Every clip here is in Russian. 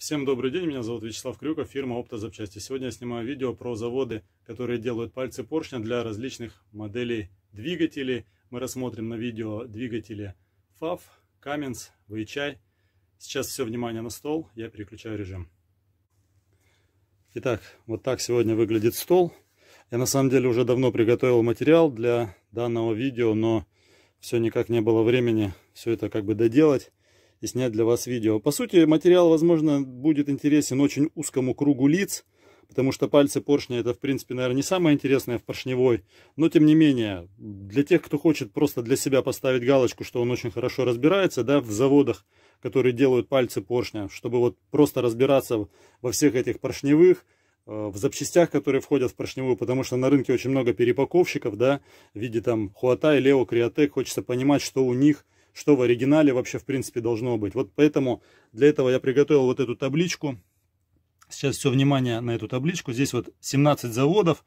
Всем добрый день, меня зовут Вячеслав Крюков, фирма «Оптозапчасти». Сегодня я снимаю видео про заводы, которые делают пальцы поршня для различных моделей двигателей. Мы рассмотрим на видео двигатели FAV, Cummins, VHI. Сейчас все внимание на стол, я переключаю режим. Итак, вот так сегодня выглядит стол. Я на самом деле уже давно приготовил материал для данного видео, но все никак не было времени все это как бы доделать и снять для вас видео. По сути, материал, возможно, будет интересен очень узкому кругу лиц, потому что пальцы поршня это, в принципе, наверное, не самое интересное в поршневой. Но, тем не менее, для тех, кто хочет просто для себя поставить галочку, что он очень хорошо разбирается, да, в заводах, которые делают пальцы поршня, чтобы вот просто разбираться во всех этих поршневых, э, в запчастях, которые входят в поршневую, потому что на рынке очень много перепаковщиков, да, в виде там Хуатай, Лео, Криотек, хочется понимать, что у них – что в оригинале вообще в принципе должно быть. Вот поэтому для этого я приготовил вот эту табличку. Сейчас все внимание на эту табличку. Здесь вот 17 заводов.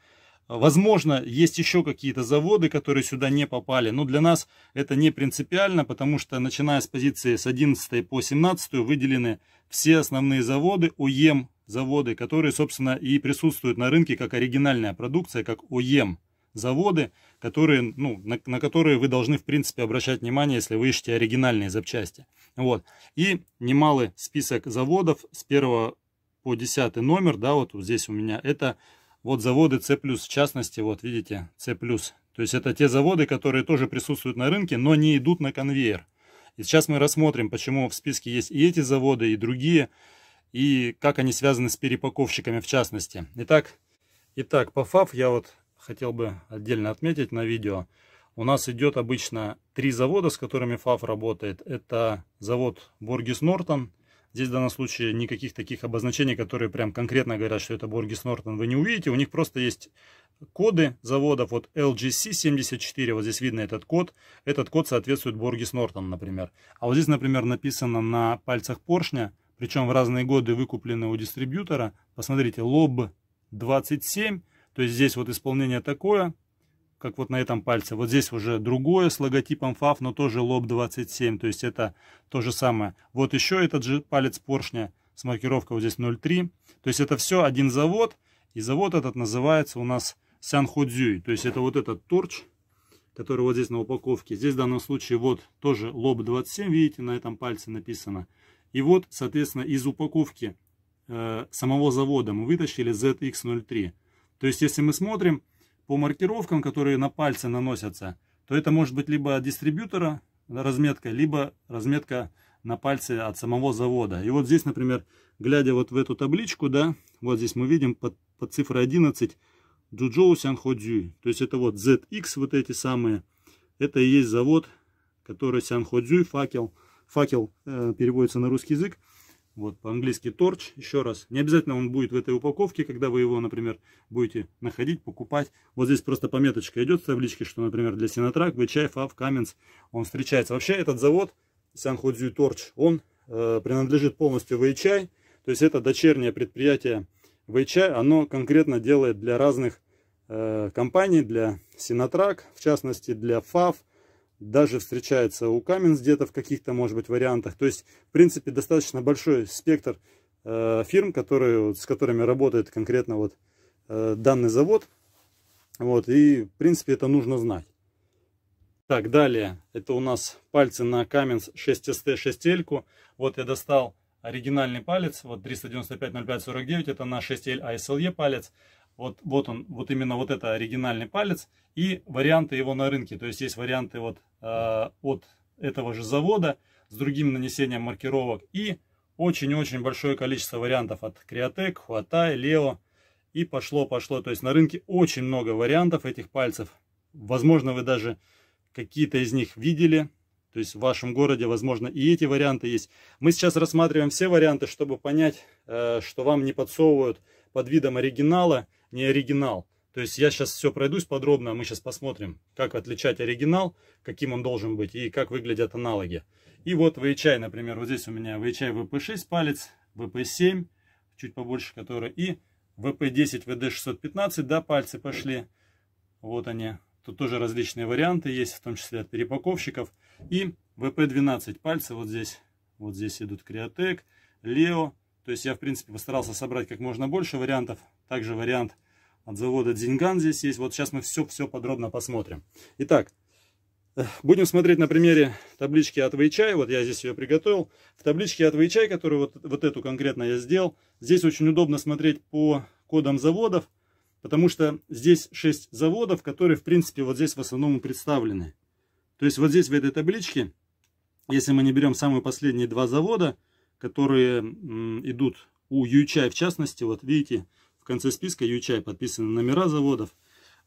Возможно, есть еще какие-то заводы, которые сюда не попали, но для нас это не принципиально, потому что начиная с позиции с 11 по 17 выделены все основные заводы, ОЕМ заводы, которые, собственно, и присутствуют на рынке как оригинальная продукция, как ОЕМ заводы которые, ну, на, на которые вы должны, в принципе, обращать внимание, если вы ищете оригинальные запчасти. Вот. И немалый список заводов с 1 по 10 номер, да, вот здесь у меня, это вот заводы C+, в частности, вот видите, C+. То есть это те заводы, которые тоже присутствуют на рынке, но не идут на конвейер. И сейчас мы рассмотрим, почему в списке есть и эти заводы, и другие, и как они связаны с перепаковщиками в частности. Итак, итак по ФАФ я вот хотел бы отдельно отметить на видео. У нас идет обычно три завода, с которыми ФАФ работает. Это завод Боргис Нортон. Здесь в данном случае никаких таких обозначений, которые прям конкретно говорят, что это Боргис Нортон, вы не увидите. У них просто есть коды заводов. Вот LGC74, вот здесь видно этот код. Этот код соответствует Боргис Нортон, например. А вот здесь, например, написано на пальцах поршня, причем в разные годы выкуплены у дистрибьютора. Посмотрите, лоб 27, то есть здесь вот исполнение такое, как вот на этом пальце. Вот здесь уже другое с логотипом FAF, но тоже лоб 27, то есть это то же самое. Вот еще этот же палец поршня с маркировкой вот здесь 0,3. То есть это все один завод, и завод этот называется у нас Сянходзюй. То есть это вот этот торч, который вот здесь на упаковке. Здесь в данном случае вот тоже лоб 27, видите, на этом пальце написано. И вот, соответственно, из упаковки э, самого завода мы вытащили ZX03. То есть, если мы смотрим по маркировкам, которые на пальцы наносятся, то это может быть либо от дистрибьютора разметка, либо разметка на пальце от самого завода. И вот здесь, например, глядя вот в эту табличку, да, вот здесь мы видим под, под цифрой 11 Джуджоу Сянходзюй. То есть это вот ZX, вот эти самые. Это и есть завод, который Сянходзюй, факел. Факел э, переводится на русский язык. Вот, по-английски торч, еще раз. Не обязательно он будет в этой упаковке, когда вы его, например, будете находить, покупать. Вот здесь просто пометочка идет в табличке, что, например, для Синотрак, Вичайф, Ав, Каменс он встречается. Вообще этот завод, Санхудзю Торч, он э, принадлежит полностью вычай, То есть это дочернее предприятие вычай. Оно конкретно делает для разных э, компаний, для Синотрак, в частности для ФАВ, даже встречается у каменс где-то в каких-то, может быть, вариантах. То есть, в принципе, достаточно большой спектр э, фирм, которые, с которыми работает конкретно вот э, данный завод. Вот, и, в принципе, это нужно знать. Так, далее, это у нас пальцы на каменс 6ST 6L. Вот я достал оригинальный палец, вот 395-05-49, это на 6L ASLE палец. Вот, вот он, вот именно вот это оригинальный палец и варианты его на рынке. То есть есть варианты вот э, от этого же завода с другим нанесением маркировок и очень-очень большое количество вариантов от Createc, Huatai, Leo и пошло-пошло. То есть на рынке очень много вариантов этих пальцев. Возможно, вы даже какие-то из них видели. То есть в вашем городе, возможно, и эти варианты есть. Мы сейчас рассматриваем все варианты, чтобы понять, э, что вам не подсовывают под видом оригинала не оригинал. То есть я сейчас все пройдусь подробно, а мы сейчас посмотрим, как отличать оригинал, каким он должен быть и как выглядят аналоги. И вот VHI, например, вот здесь у меня VHI VP6 палец, VP7, чуть побольше который, и VP10 VD615, да, пальцы пошли. Вот они. Тут тоже различные варианты есть, в том числе от перепаковщиков. И VP12 пальцы вот здесь. Вот здесь идут Криотек, Лео. То есть я, в принципе, постарался собрать как можно больше вариантов. Также вариант от завода Дзинган здесь есть. Вот сейчас мы все-все подробно посмотрим. Итак, э, будем смотреть на примере таблички от Вэйчай. Вот я здесь ее приготовил. В табличке от Вэйчай, которую вот, вот эту конкретно я сделал, здесь очень удобно смотреть по кодам заводов, потому что здесь 6 заводов, которые, в принципе, вот здесь в основном представлены. То есть вот здесь в этой табличке, если мы не берем самые последние два завода, которые идут у Ючай в частности, вот видите, в конце списка Ючай подписаны номера заводов.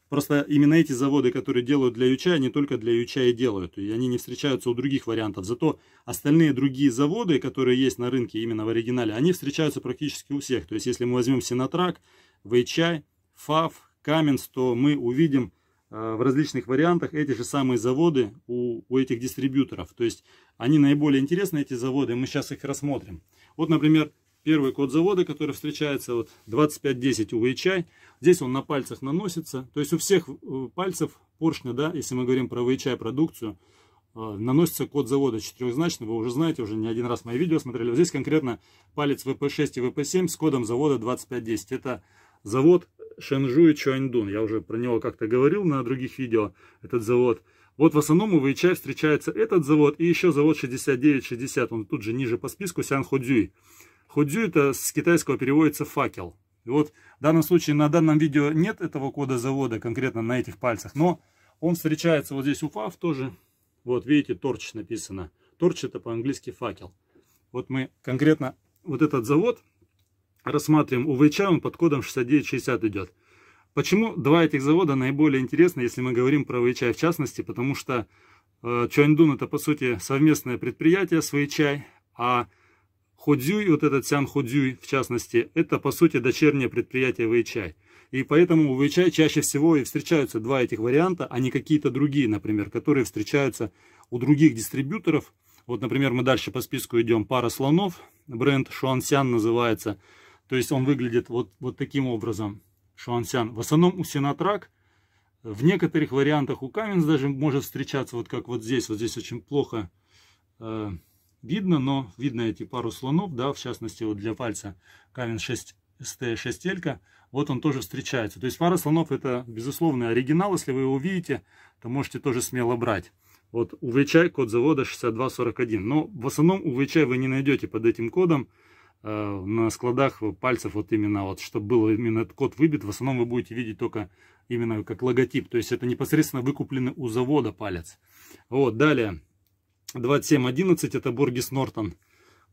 Просто именно эти заводы, которые делают для ючай, не только для Ючая делают. И они не встречаются у других вариантов. Зато остальные другие заводы, которые есть на рынке именно в оригинале, они встречаются практически у всех. То есть, если мы возьмем синотрак, Вэйчай, Фав, Каменс, то мы увидим э, в различных вариантах эти же самые заводы у, у этих дистрибьюторов. То есть, они наиболее интересны, эти заводы, мы сейчас их рассмотрим. Вот, например, Первый код завода, который встречается, вот 2510 УВЧ. Здесь он на пальцах наносится. То есть у всех э, пальцев поршня, да, если мы говорим про ВЧ продукцию, э, наносится код завода четырехзначный, вы уже знаете, уже не один раз мои видео смотрели. Вот здесь конкретно палец ВП6 и ВП7 с кодом завода 2510. Это завод Шэнжу и Чуаньдун. Я уже про него как-то говорил на других видео, этот завод. Вот в основном у ВИЧА встречается этот завод и еще завод 6960. Он тут же ниже по списку Сян Ходзюй. Ходзю это с китайского переводится факел. И вот в данном случае на данном видео нет этого кода завода, конкретно на этих пальцах, но он встречается вот здесь у ФАВ тоже. Вот видите, торч написано. Торч это по-английски факел. Вот мы конкретно вот этот завод рассматриваем УВЧ, он под кодом 6960 идет. Почему два этих завода наиболее интересны, если мы говорим про ВЧ в частности, потому что э, Чуаньдун это по сути совместное предприятие с ВЧ, а Худзюй, вот этот Сян Худзюй, в частности, это, по сути, дочернее предприятие Вэйчай. И поэтому у Вэйчай чаще всего и встречаются два этих варианта, а не какие-то другие, например, которые встречаются у других дистрибьюторов. Вот, например, мы дальше по списку идем. Пара слонов, бренд Шуансян называется. То есть он выглядит вот, вот таким образом. Шуансян. В основном у Синатрак – в некоторых вариантах у Каменс даже может встречаться, вот как вот здесь. Вот здесь очень плохо э, видно, но видно эти пару слонов, да, в частности, вот для пальца камень 6 ст 6 вот он тоже встречается. То есть пара слонов это, безусловно, оригинал, если вы его увидите, то можете тоже смело брать. Вот УВЧ, код завода 6241. Но в основном УВЧ вы не найдете под этим кодом э, на складах пальцев, вот именно, вот, чтобы был именно этот код выбит. В основном вы будете видеть только именно как логотип. То есть это непосредственно выкупленный у завода палец. Вот, далее. 2711 это Боргис Нортон.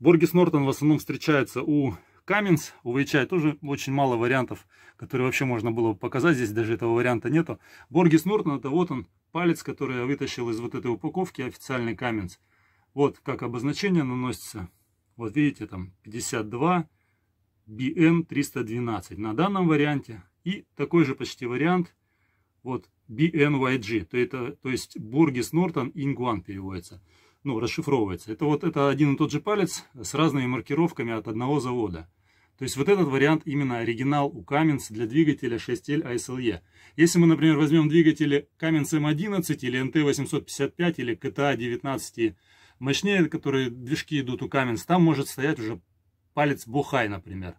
Боргис Нортон в основном встречается у Каменс, у VHI тоже очень мало вариантов, которые вообще можно было бы показать, здесь даже этого варианта нету. Боргис Нортон это вот он, палец, который я вытащил из вот этой упаковки, официальный Каменс. Вот как обозначение наносится. Вот видите, там 52 BM 312 на данном варианте. И такой же почти вариант, вот BNYG, то, это, то есть Бургис Нортон Ингуан переводится ну, расшифровывается. Это вот это один и тот же палец с разными маркировками от одного завода. То есть вот этот вариант именно оригинал у Каменс для двигателя 6L ASLE. Если мы, например, возьмем двигатели Каменс эм М11 или нт 855 или КТА 19 мощнее, которые движки идут у Каменс, там может стоять уже палец Бухай, например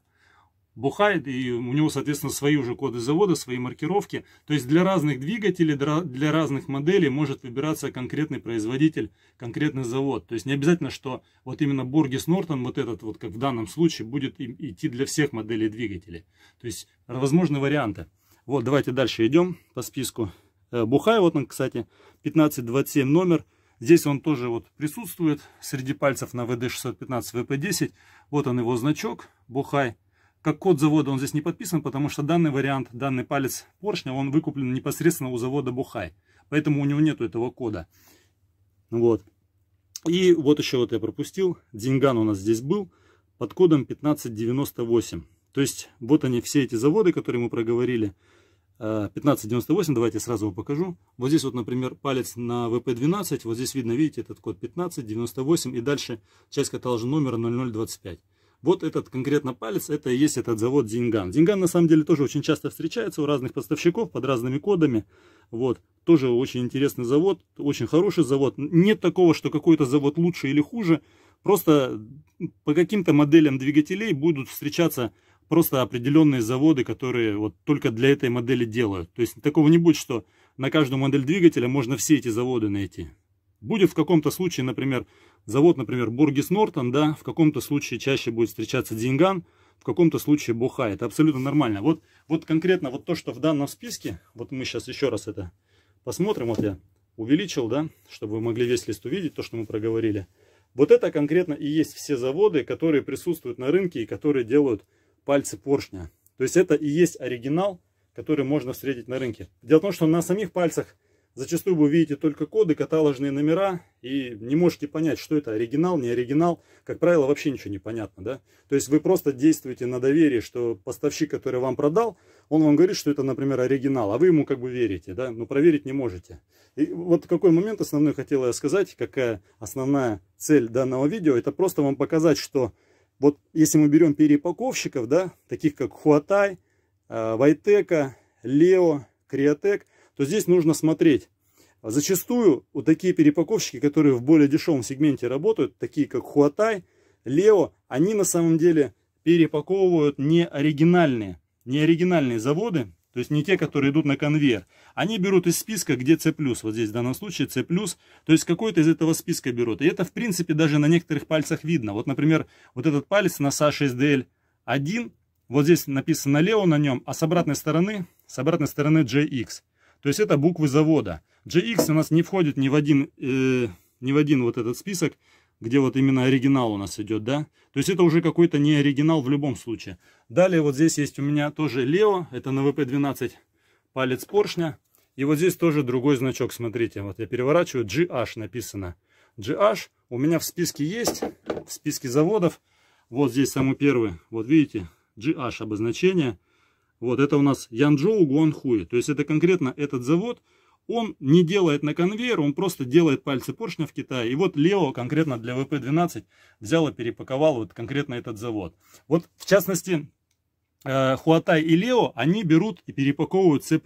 бухает, и у него, соответственно, свои уже коды завода, свои маркировки. То есть для разных двигателей, для разных моделей может выбираться конкретный производитель, конкретный завод. То есть не обязательно, что вот именно Боргис Нортон, вот этот вот, как в данном случае, будет идти для всех моделей двигателей. То есть возможны варианты. Вот, давайте дальше идем по списку. Э, бухай, вот он, кстати, 1527 номер. Здесь он тоже вот присутствует среди пальцев на ВД-615 ВП-10. Вот он его значок, Бухай. Как код завода он здесь не подписан, потому что данный вариант, данный палец поршня, он выкуплен непосредственно у завода Бухай. Поэтому у него нету этого кода. Вот. И вот еще вот я пропустил. Динган у нас здесь был под кодом 1598. То есть вот они все эти заводы, которые мы проговорили. 1598, э, давайте сразу его покажу. Вот здесь вот, например, палец на ВП-12, вот здесь видно, видите, этот код 1598 и дальше часть каталожа номера 0025. Вот этот конкретно палец, это и есть этот завод Зинган. Зинган на самом деле тоже очень часто встречается у разных поставщиков под разными кодами. Вот, тоже очень интересный завод, очень хороший завод. Нет такого, что какой-то завод лучше или хуже. Просто по каким-то моделям двигателей будут встречаться просто определенные заводы, которые вот только для этой модели делают. То есть такого не будет, что на каждую модель двигателя можно все эти заводы найти. Будет в каком-то случае, например, завод, например, Бургис Нортон, да, в каком-то случае чаще будет встречаться Динган, в каком-то случае Буха. Это абсолютно нормально. Вот, вот конкретно вот то, что в данном списке, вот мы сейчас еще раз это посмотрим, вот я увеличил, да, чтобы вы могли весь лист увидеть, то, что мы проговорили. Вот это конкретно и есть все заводы, которые присутствуют на рынке и которые делают пальцы поршня. То есть это и есть оригинал, который можно встретить на рынке. Дело в том, что на самих пальцах Зачастую вы видите только коды, каталожные номера и не можете понять, что это оригинал, не оригинал. Как правило, вообще ничего не понятно. Да? То есть вы просто действуете на доверие, что поставщик, который вам продал, он вам говорит, что это, например, оригинал, а вы ему как бы верите, да? но проверить не можете. И вот какой момент основной хотела я сказать, какая основная цель данного видео, это просто вам показать, что вот если мы берем перепаковщиков, да, таких как Хуатай, Вайтека, Лео, Криотек – то здесь нужно смотреть. Зачастую вот такие перепаковщики, которые в более дешевом сегменте работают, такие как Хуатай, Лео, они на самом деле перепаковывают не оригинальные, не оригинальные заводы, то есть не те, которые идут на конвейер. Они берут из списка, где С+, вот здесь в данном случае С+, то есть какой-то из этого списка берут. И это, в принципе, даже на некоторых пальцах видно. Вот, например, вот этот палец на SA6DL1, вот здесь написано Лео на нем, а с обратной стороны, с обратной стороны JX. То есть это буквы завода. GX у нас не входит ни в один, э, ни в один вот этот список, где вот именно оригинал у нас идет, да. То есть это уже какой-то не оригинал в любом случае. Далее вот здесь есть у меня тоже Лео, это на VP12 палец поршня. И вот здесь тоже другой значок, смотрите, вот я переворачиваю, GH написано. GH у меня в списке есть, в списке заводов. Вот здесь самый первый, вот видите, GH обозначение. Вот это у нас Янчжоу Гуанхуи. То есть это конкретно этот завод, он не делает на конвейер, он просто делает пальцы поршня в Китае. И вот Лео конкретно для ВП-12 взял и перепаковал вот конкретно этот завод. Вот в частности э, Хуатай и Лео, они берут и перепаковывают C+.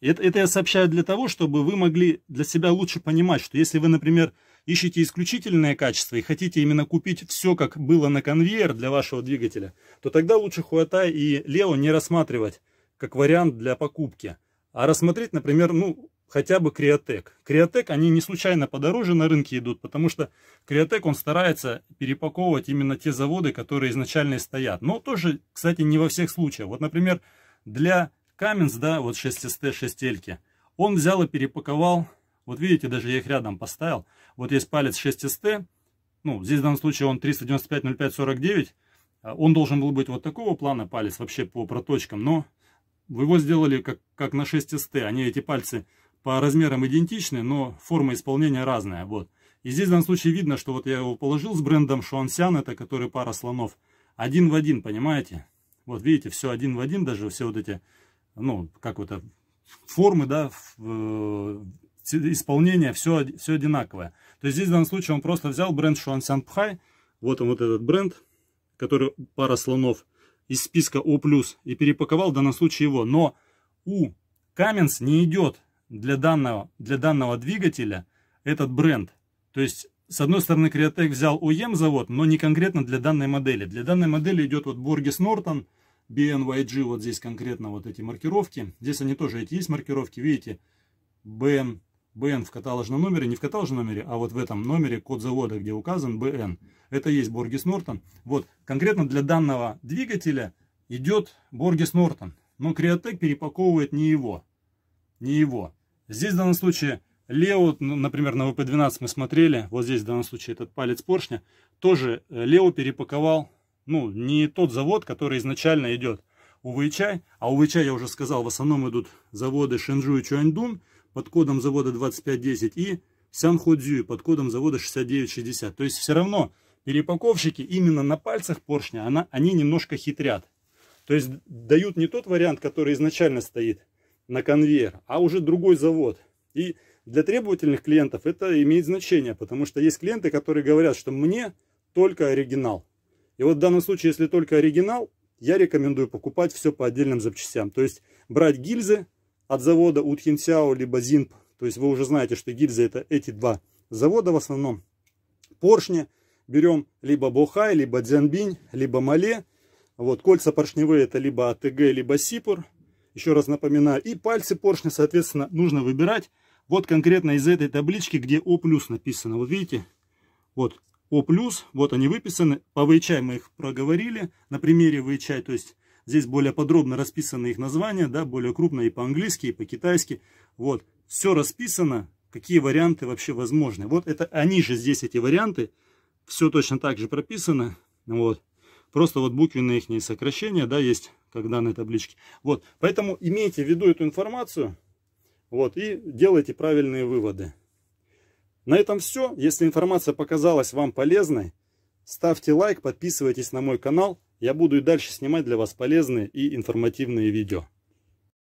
Это, это я сообщаю для того, чтобы вы могли для себя лучше понимать, что если вы, например, ищете исключительное качество и хотите именно купить все, как было на конвейер для вашего двигателя, то тогда лучше Хуатай и Лео не рассматривать как вариант для покупки, а рассмотреть, например, ну, хотя бы Криотек. Криотек, они не случайно подороже на рынке идут, потому что Криотек, он старается перепаковывать именно те заводы, которые изначально и стоят. Но тоже, кстати, не во всех случаях. Вот, например, для Каменс, да, вот 6ST, 6 Эльки, он взял и перепаковал вот видите, даже я их рядом поставил. Вот есть палец 6ST. Ну, здесь в данном случае он 395-05-49. А, он должен был быть вот такого плана палец вообще по проточкам, но вы его сделали как, как на 6ST. Они эти пальцы по размерам идентичны, но форма исполнения разная. Вот. И здесь в данном случае видно, что вот я его положил с брендом Шуансян, это который пара слонов. Один в один, понимаете? Вот видите, все один в один, даже все вот эти, ну, как вот это, формы, да, в, э, исполнение все, все одинаковое. То есть здесь в данном случае он просто взял бренд Шуансян Пхай, вот он вот этот бренд, который пара слонов из списка О+, и перепаковал в данном случае его. Но у Каменс не идет для данного, для данного двигателя этот бренд. То есть, с одной стороны, криотек взял OEM завод, но не конкретно для данной модели. Для данной модели идет вот Borgis Norton, BNYG, вот здесь конкретно вот эти маркировки. Здесь они тоже эти есть маркировки, видите, BN, БН в каталожном номере, не в каталожном номере, а вот в этом номере код завода, где указан БН. Это есть Боргис Нортон. Вот, конкретно для данного двигателя идет Боргис Нортон. Но Криотек перепаковывает не его. Не его. Здесь в данном случае Лео, например, на ВП-12 мы смотрели, вот здесь в данном случае этот палец поршня, тоже э, Лео перепаковал, ну, не тот завод, который изначально идет у Вэйчай, а у Вэйчай, я уже сказал, в основном идут заводы Шэньчжу и Чуаньдун, под кодом завода 2510 и Сянходзюй под кодом завода 6960. То есть все равно перепаковщики именно на пальцах поршня она, они немножко хитрят. То есть дают не тот вариант, который изначально стоит на конвейер, а уже другой завод. И для требовательных клиентов это имеет значение, потому что есть клиенты, которые говорят, что мне только оригинал. И вот в данном случае, если только оригинал, я рекомендую покупать все по отдельным запчастям. То есть брать гильзы, от завода Утхинсяо либо Зинп. То есть вы уже знаете, что гильзы это эти два завода в основном. Поршни берем либо Бохай, либо Дзянбинь, либо Мале. Вот кольца поршневые это либо АТГ, либо Сипур. Еще раз напоминаю. И пальцы поршня, соответственно, нужно выбирать. Вот конкретно из этой таблички, где О плюс написано. Вот видите, вот О плюс, вот они выписаны. По VHI мы их проговорили на примере VHI, то есть Здесь более подробно расписаны их названия, да, более крупно и по-английски, и по-китайски. Вот, все расписано, какие варианты вообще возможны. Вот это они же здесь, эти варианты, все точно так же прописано. Вот, просто вот буквенные их сокращения, да, есть, как данные табличке. Вот, поэтому имейте в виду эту информацию, вот, и делайте правильные выводы. На этом все. Если информация показалась вам полезной, ставьте лайк, подписывайтесь на мой канал. Я буду и дальше снимать для вас полезные и информативные видео.